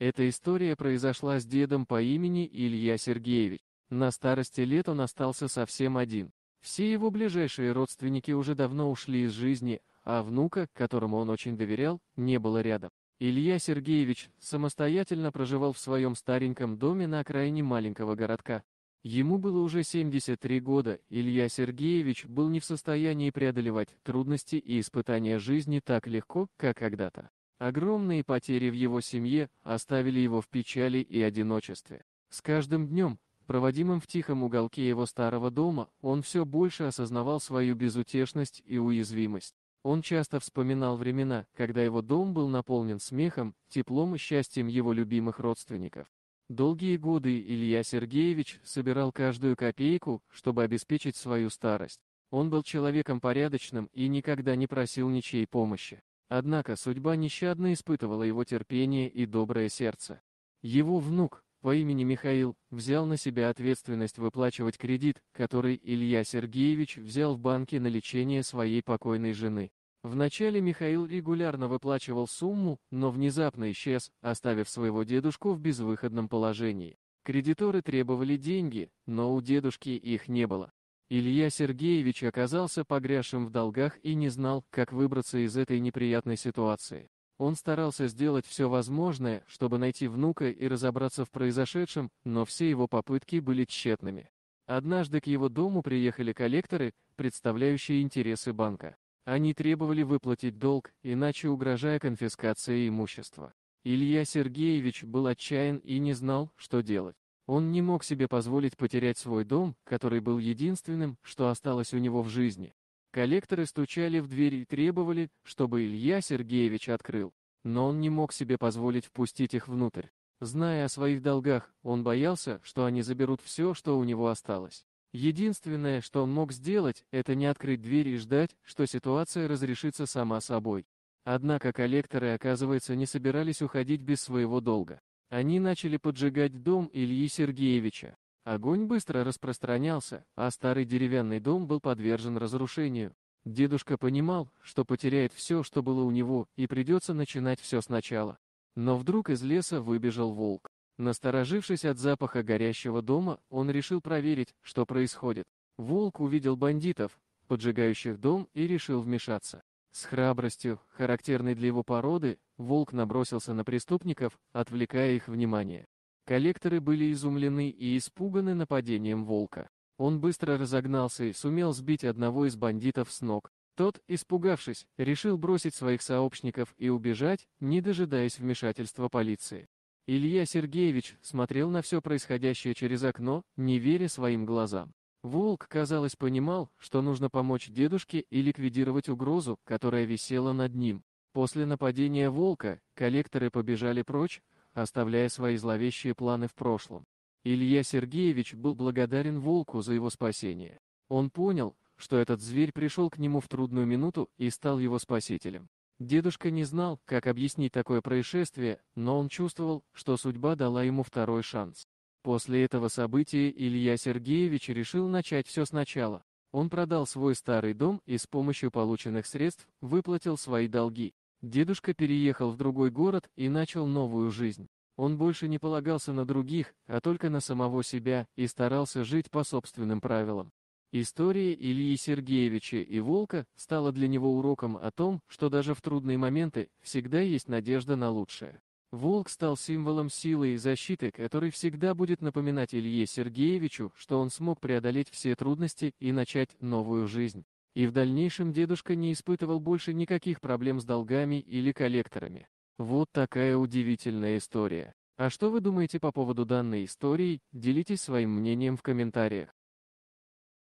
Эта история произошла с дедом по имени Илья Сергеевич. На старости лет он остался совсем один. Все его ближайшие родственники уже давно ушли из жизни, а внука, которому он очень доверял, не было рядом. Илья Сергеевич самостоятельно проживал в своем стареньком доме на окраине маленького городка. Ему было уже 73 года, Илья Сергеевич был не в состоянии преодолевать трудности и испытания жизни так легко, как когда-то. Огромные потери в его семье оставили его в печали и одиночестве. С каждым днем, проводимым в тихом уголке его старого дома, он все больше осознавал свою безутешность и уязвимость. Он часто вспоминал времена, когда его дом был наполнен смехом, теплом и счастьем его любимых родственников. Долгие годы Илья Сергеевич собирал каждую копейку, чтобы обеспечить свою старость. Он был человеком порядочным и никогда не просил ничьей помощи. Однако судьба нещадно испытывала его терпение и доброе сердце. Его внук, по имени Михаил, взял на себя ответственность выплачивать кредит, который Илья Сергеевич взял в банке на лечение своей покойной жены. Вначале Михаил регулярно выплачивал сумму, но внезапно исчез, оставив своего дедушку в безвыходном положении. Кредиторы требовали деньги, но у дедушки их не было. Илья Сергеевич оказался погрязшим в долгах и не знал, как выбраться из этой неприятной ситуации. Он старался сделать все возможное, чтобы найти внука и разобраться в произошедшем, но все его попытки были тщетными. Однажды к его дому приехали коллекторы, представляющие интересы банка. Они требовали выплатить долг, иначе угрожая конфискацией имущества. Илья Сергеевич был отчаян и не знал, что делать. Он не мог себе позволить потерять свой дом, который был единственным, что осталось у него в жизни. Коллекторы стучали в дверь и требовали, чтобы Илья Сергеевич открыл. Но он не мог себе позволить впустить их внутрь. Зная о своих долгах, он боялся, что они заберут все, что у него осталось. Единственное, что он мог сделать, это не открыть дверь и ждать, что ситуация разрешится сама собой. Однако коллекторы, оказывается, не собирались уходить без своего долга. Они начали поджигать дом Ильи Сергеевича. Огонь быстро распространялся, а старый деревянный дом был подвержен разрушению. Дедушка понимал, что потеряет все, что было у него, и придется начинать все сначала. Но вдруг из леса выбежал волк. Насторожившись от запаха горящего дома, он решил проверить, что происходит. Волк увидел бандитов, поджигающих дом, и решил вмешаться. С храбростью, характерной для его породы, волк набросился на преступников, отвлекая их внимание. Коллекторы были изумлены и испуганы нападением волка. Он быстро разогнался и сумел сбить одного из бандитов с ног. Тот, испугавшись, решил бросить своих сообщников и убежать, не дожидаясь вмешательства полиции. Илья Сергеевич смотрел на все происходящее через окно, не веря своим глазам. Волк, казалось, понимал, что нужно помочь дедушке и ликвидировать угрозу, которая висела над ним. После нападения волка, коллекторы побежали прочь, оставляя свои зловещие планы в прошлом. Илья Сергеевич был благодарен волку за его спасение. Он понял, что этот зверь пришел к нему в трудную минуту и стал его спасителем. Дедушка не знал, как объяснить такое происшествие, но он чувствовал, что судьба дала ему второй шанс. После этого события Илья Сергеевич решил начать все сначала. Он продал свой старый дом и с помощью полученных средств выплатил свои долги. Дедушка переехал в другой город и начал новую жизнь. Он больше не полагался на других, а только на самого себя и старался жить по собственным правилам. История Ильи Сергеевича и Волка стала для него уроком о том, что даже в трудные моменты всегда есть надежда на лучшее. Волк стал символом силы и защиты, который всегда будет напоминать Илье Сергеевичу, что он смог преодолеть все трудности и начать новую жизнь. И в дальнейшем дедушка не испытывал больше никаких проблем с долгами или коллекторами. Вот такая удивительная история. А что вы думаете по поводу данной истории, делитесь своим мнением в комментариях.